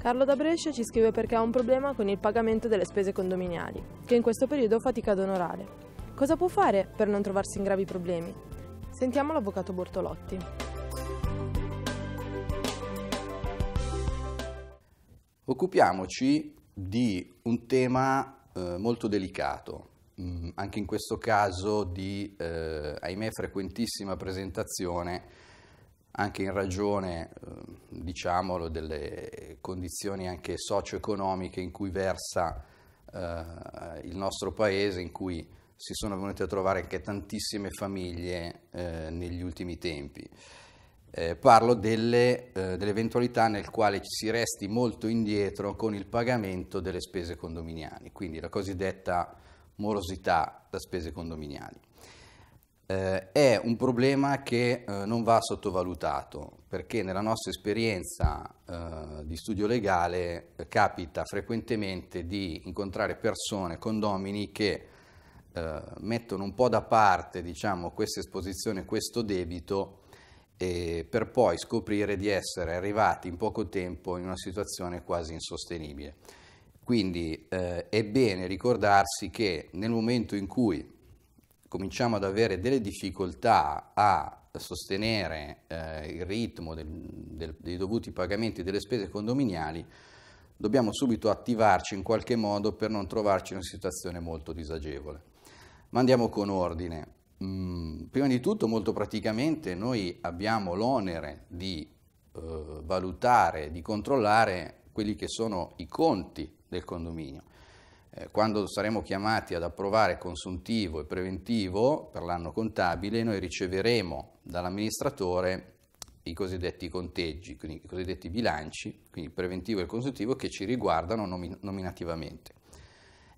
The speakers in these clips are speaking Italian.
Carlo da Brescia ci scrive perché ha un problema con il pagamento delle spese condominiali, che in questo periodo fatica ad onorare. Cosa può fare per non trovarsi in gravi problemi? Sentiamo l'avvocato Bortolotti. Occupiamoci di un tema eh, molto delicato, mm, anche in questo caso di, eh, ahimè, frequentissima presentazione anche in ragione, eh, diciamolo, delle condizioni anche socio-economiche in cui versa eh, il nostro paese, in cui si sono venute a trovare anche tantissime famiglie eh, negli ultimi tempi. Eh, parlo delle, eh, dell'eventualità nel quale ci si resti molto indietro con il pagamento delle spese condominiali, quindi la cosiddetta morosità da spese condominiali eh, è un problema che eh, non va sottovalutato, perché nella nostra esperienza eh, di studio legale eh, capita frequentemente di incontrare persone, condomini che eh, mettono un po' da parte diciamo, questa esposizione, questo debito, per poi scoprire di essere arrivati in poco tempo in una situazione quasi insostenibile. Quindi eh, è bene ricordarsi che nel momento in cui cominciamo ad avere delle difficoltà a sostenere eh, il ritmo del, del, dei dovuti pagamenti delle spese condominiali, dobbiamo subito attivarci in qualche modo per non trovarci in una situazione molto disagevole. Ma andiamo con ordine. Mm, prima di tutto, molto praticamente, noi abbiamo l'onere di eh, valutare, di controllare quelli che sono i conti del condominio. Eh, quando saremo chiamati ad approvare consuntivo e preventivo per l'anno contabile, noi riceveremo dall'amministratore i cosiddetti conteggi, quindi i cosiddetti bilanci, quindi preventivo e consuntivo, che ci riguardano nominativamente.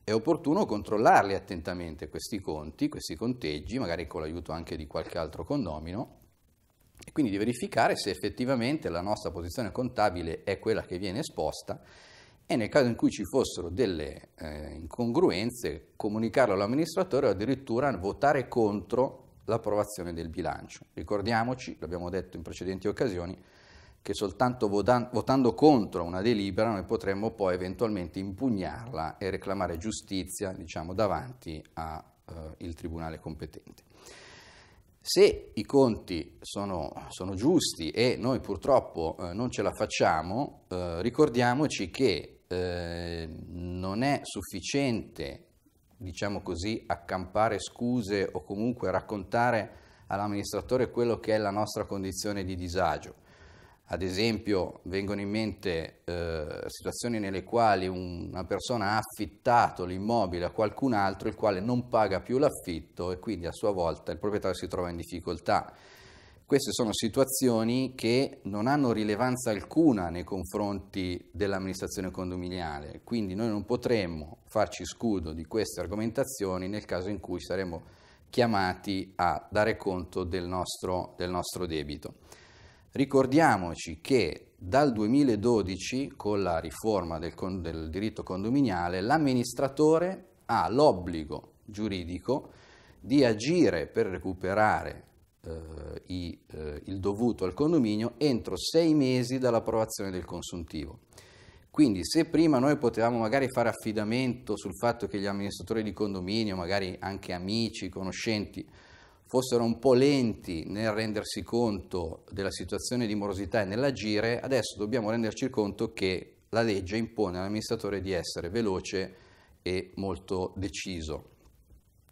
È opportuno controllarli attentamente questi conti, questi conteggi, magari con l'aiuto anche di qualche altro condomino, e quindi di verificare se effettivamente la nostra posizione contabile è quella che viene esposta e nel caso in cui ci fossero delle eh, incongruenze comunicarlo all'amministratore o addirittura votare contro l'approvazione del bilancio. Ricordiamoci, l'abbiamo detto in precedenti occasioni, che soltanto votando contro una delibera noi potremmo poi eventualmente impugnarla e reclamare giustizia diciamo, davanti al eh, Tribunale competente. Se i conti sono, sono giusti e noi purtroppo eh, non ce la facciamo, eh, ricordiamoci che eh, non è sufficiente, diciamo così, accampare scuse o comunque raccontare all'amministratore quello che è la nostra condizione di disagio ad esempio vengono in mente eh, situazioni nelle quali una persona ha affittato l'immobile a qualcun altro il quale non paga più l'affitto e quindi a sua volta il proprietario si trova in difficoltà. Queste sono situazioni che non hanno rilevanza alcuna nei confronti dell'amministrazione condominiale, quindi noi non potremmo farci scudo di queste argomentazioni nel caso in cui saremo chiamati a dare conto del nostro, del nostro debito. Ricordiamoci che dal 2012, con la riforma del, con, del diritto condominiale, l'amministratore ha l'obbligo giuridico di agire per recuperare eh, i, eh, il dovuto al condominio entro sei mesi dall'approvazione del consuntivo. Quindi se prima noi potevamo magari fare affidamento sul fatto che gli amministratori di condominio, magari anche amici, conoscenti, fossero un po' lenti nel rendersi conto della situazione di morosità e nell'agire, adesso dobbiamo renderci conto che la legge impone all'amministratore di essere veloce e molto deciso.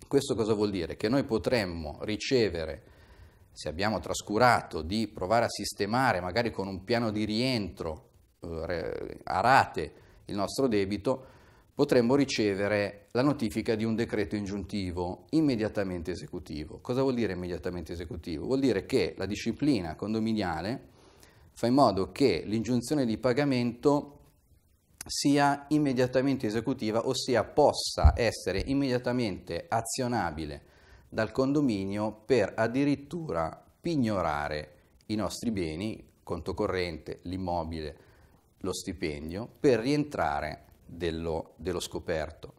Questo cosa vuol dire? Che noi potremmo ricevere, se abbiamo trascurato, di provare a sistemare, magari con un piano di rientro eh, a rate, il nostro debito, potremmo ricevere la notifica di un decreto ingiuntivo immediatamente esecutivo. Cosa vuol dire immediatamente esecutivo? Vuol dire che la disciplina condominiale fa in modo che l'ingiunzione di pagamento sia immediatamente esecutiva, ossia possa essere immediatamente azionabile dal condominio per addirittura pignorare i nostri beni, conto corrente, l'immobile, lo stipendio, per rientrare dello, dello scoperto.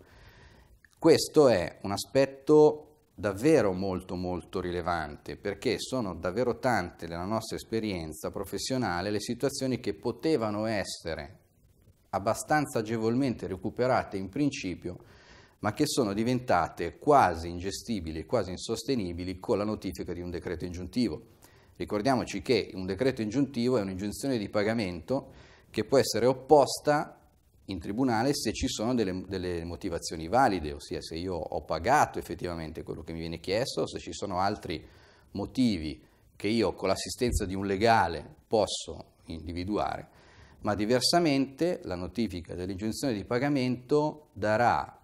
Questo è un aspetto davvero molto molto rilevante perché sono davvero tante nella nostra esperienza professionale le situazioni che potevano essere abbastanza agevolmente recuperate in principio ma che sono diventate quasi ingestibili, quasi insostenibili con la notifica di un decreto ingiuntivo. Ricordiamoci che un decreto ingiuntivo è un'ingiunzione di pagamento che può essere opposta in tribunale se ci sono delle, delle, motivazioni valide, ossia se io ho pagato effettivamente quello che mi viene chiesto, se ci sono altri motivi che io con l'assistenza di un legale posso individuare, ma diversamente la notifica dell'ingiunzione di pagamento darà,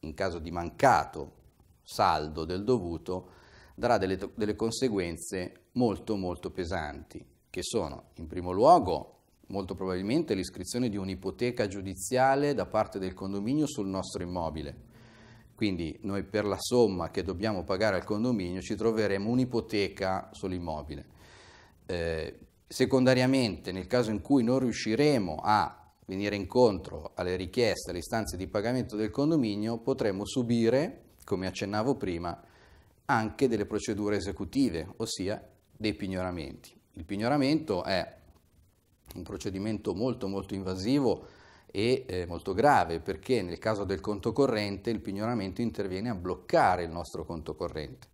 in caso di mancato saldo del dovuto, darà delle, delle conseguenze molto molto pesanti, che sono in primo luogo molto probabilmente l'iscrizione di un'ipoteca giudiziale da parte del condominio sul nostro immobile. Quindi noi per la somma che dobbiamo pagare al condominio ci troveremo un'ipoteca sull'immobile. Eh, secondariamente, nel caso in cui non riusciremo a venire incontro alle richieste, alle istanze di pagamento del condominio, potremo subire, come accennavo prima, anche delle procedure esecutive, ossia dei pignoramenti. Il pignoramento è un procedimento molto molto invasivo e eh, molto grave perché nel caso del conto corrente il pignoramento interviene a bloccare il nostro conto corrente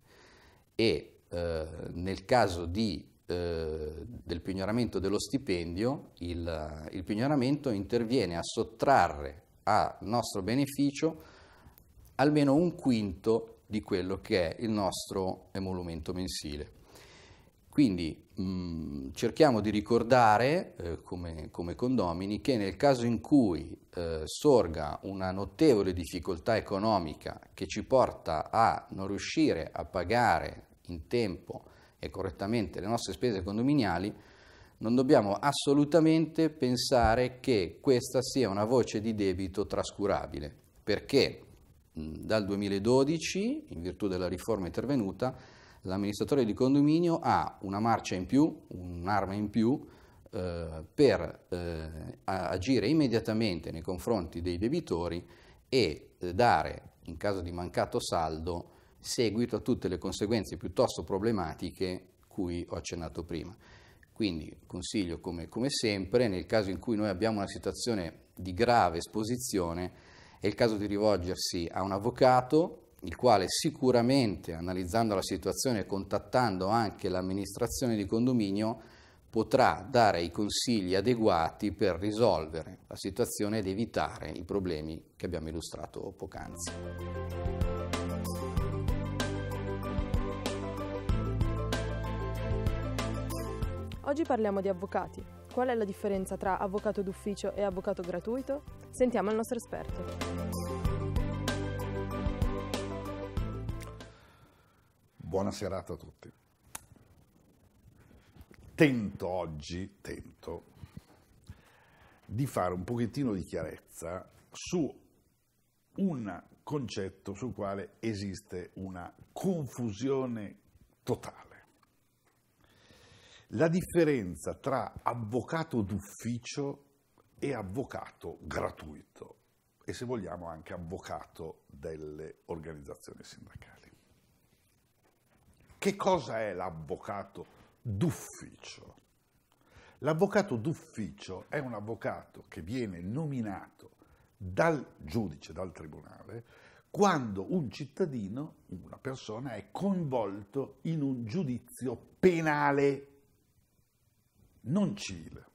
e eh, nel caso di, eh, del pignoramento dello stipendio il, il pignoramento interviene a sottrarre a nostro beneficio almeno un quinto di quello che è il nostro emolumento mensile. Quindi Mm, cerchiamo di ricordare eh, come, come, condomini che nel caso in cui eh, sorga una notevole difficoltà economica che ci porta a non riuscire a pagare in tempo e correttamente le nostre spese condominiali, non dobbiamo assolutamente pensare che questa sia una voce di debito trascurabile, perché mh, mm, dal 2012, in virtù della riforma intervenuta, l'amministratore di condominio ha una marcia in più, un'arma in più eh, per eh, agire immediatamente nei confronti dei debitori e eh, dare, in caso di mancato saldo, seguito a tutte le conseguenze piuttosto problematiche cui ho accennato prima. Quindi consiglio come, come sempre, nel caso in cui noi abbiamo una situazione di grave esposizione, è il caso di rivolgersi a un avvocato il quale sicuramente analizzando la situazione e contattando anche l'amministrazione di condominio potrà dare i consigli adeguati per risolvere la situazione ed evitare i problemi che abbiamo illustrato poc'anzi. Oggi parliamo di avvocati. Qual è la differenza tra avvocato d'ufficio e avvocato gratuito? Sentiamo il nostro esperto. Buona serata a tutti. Tento oggi, tento, di fare un pochettino di chiarezza su un concetto sul quale esiste una confusione totale. La differenza tra avvocato d'ufficio e avvocato gratuito e se vogliamo anche avvocato delle organizzazioni sindacali. Che cosa è l'avvocato d'ufficio? L'avvocato d'ufficio è un avvocato che viene nominato dal giudice, dal tribunale, quando un cittadino, una persona, è coinvolto in un giudizio penale, non civile.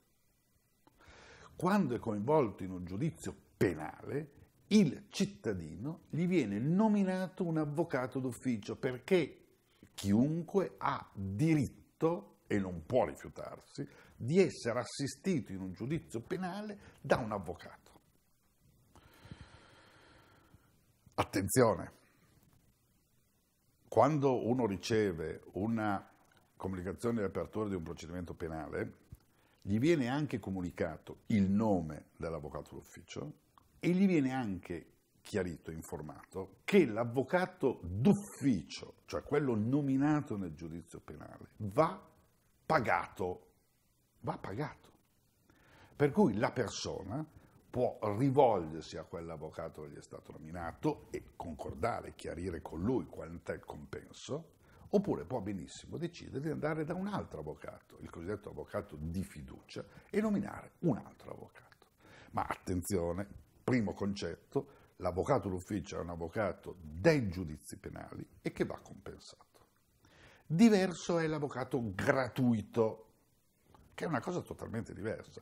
Quando è coinvolto in un giudizio penale, il cittadino gli viene nominato un avvocato d'ufficio perché Chiunque ha diritto, e non può rifiutarsi, di essere assistito in un giudizio penale da un avvocato. Attenzione, quando uno riceve una comunicazione di apertura di un procedimento penale, gli viene anche comunicato il nome dell'avvocato d'ufficio e gli viene anche chiarito, informato, che l'avvocato d'ufficio, cioè quello nominato nel giudizio penale, va pagato, va pagato. Per cui la persona può rivolgersi a quell'avvocato che gli è stato nominato e concordare, chiarire con lui quant'è il compenso, oppure può benissimo decidere di andare da un altro avvocato, il cosiddetto avvocato di fiducia, e nominare un altro avvocato. Ma attenzione, primo concetto, l'avvocato d'ufficio è un avvocato dei giudizi penali e che va compensato. Diverso è l'avvocato gratuito, che è una cosa totalmente diversa.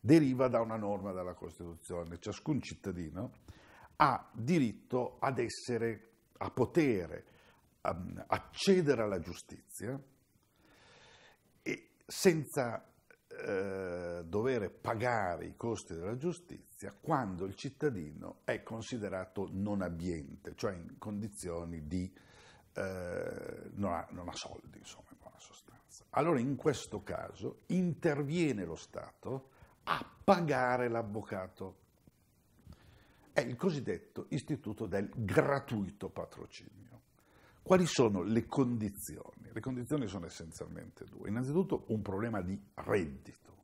Deriva da una norma della Costituzione. Ciascun cittadino ha diritto ad essere, a potere um, accedere alla giustizia e senza eh, dover pagare i costi della giustizia quando il cittadino è considerato non abbiente, cioè in condizioni di eh, non, ha, non, ha, soldi, insomma, in buona sostanza. Allora in questo caso interviene lo Stato a pagare l'avvocato. È il cosiddetto istituto del gratuito patrocinio. Quali sono le condizioni? Le condizioni sono essenzialmente due. Innanzitutto un problema di reddito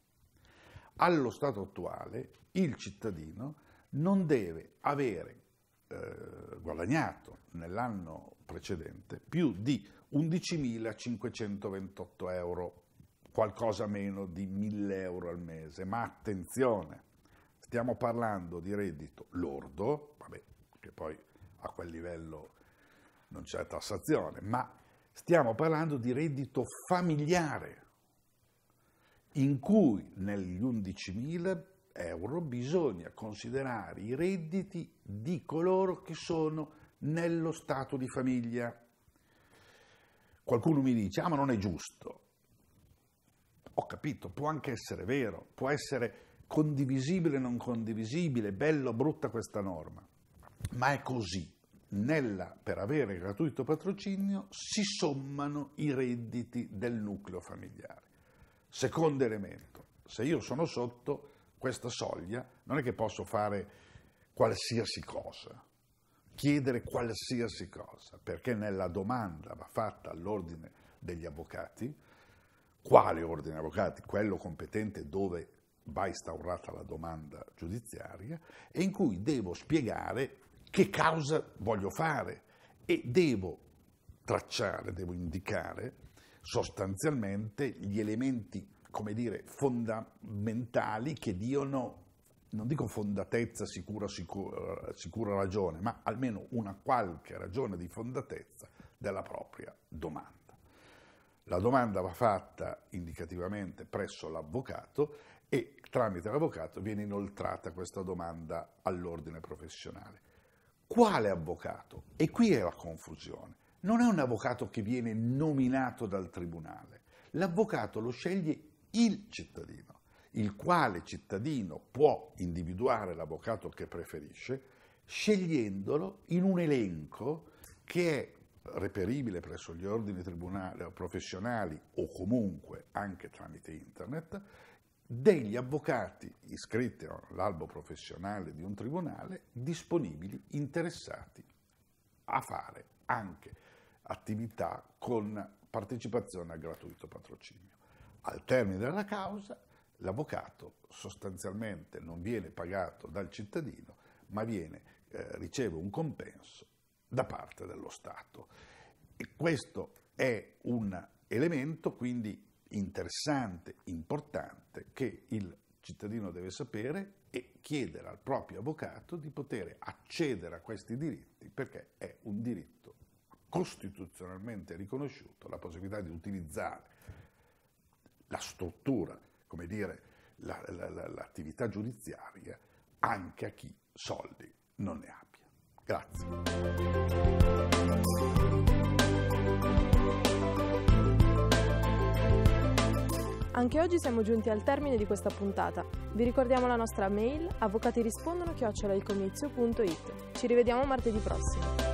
allo stato attuale il cittadino non deve avere eh, guadagnato nell'anno precedente più di 11.528 euro, qualcosa meno di 1.000 euro al mese. Ma attenzione, stiamo parlando di reddito lordo, vabbè, che poi a quel livello non c'è tassazione, ma stiamo parlando di reddito familiare, in cui negli 11.000 euro bisogna considerare i redditi di coloro che sono nello stato di famiglia. Qualcuno mi dice, ah ma non è giusto. Ho capito, può anche essere vero, può essere condivisibile o non condivisibile, bello o brutta questa norma, ma è così. Nella, per avere gratuito patrocinio si sommano i redditi del nucleo familiare. Secondo elemento, se io sono sotto questa soglia non è che posso fare qualsiasi cosa, chiedere qualsiasi cosa, perché nella domanda va fatta all'ordine degli avvocati, quale ordine avvocati? Quello competente dove va instaurata la domanda giudiziaria e in cui devo spiegare che causa voglio fare e devo tracciare, devo indicare sostanzialmente gli elementi, come dire, fondamentali che diano non dico fondatezza, sicura, sicura, sicura, ragione, ma almeno una qualche ragione di fondatezza della propria domanda. La domanda va fatta indicativamente presso l'avvocato e tramite l'avvocato viene inoltrata questa domanda all'ordine professionale. Quale avvocato? E qui è la confusione non è un avvocato che viene nominato dal tribunale, l'avvocato lo sceglie il cittadino, il quale cittadino può individuare l'avvocato che preferisce, scegliendolo in un elenco che è reperibile presso gli ordini tribunali, professionali o comunque anche tramite internet, degli avvocati iscritti all'albo professionale di un tribunale disponibili, interessati a fare anche attività con partecipazione a gratuito patrocinio. Al termine della causa l'avvocato sostanzialmente non viene pagato dal cittadino, ma viene, eh, riceve un compenso da parte dello Stato. E questo è un elemento quindi interessante, importante, che il cittadino deve sapere e chiedere al proprio avvocato di poter accedere a questi diritti perché è un diritto costituzionalmente riconosciuto la possibilità di utilizzare la struttura, come dire, la, la, la, l'attività giudiziaria anche a chi soldi non ne abbia. Grazie. Anche oggi siamo giunti al termine di questa puntata. Vi ricordiamo la nostra mail avvocatirispondono.it. Ci rivediamo martedì prossimo.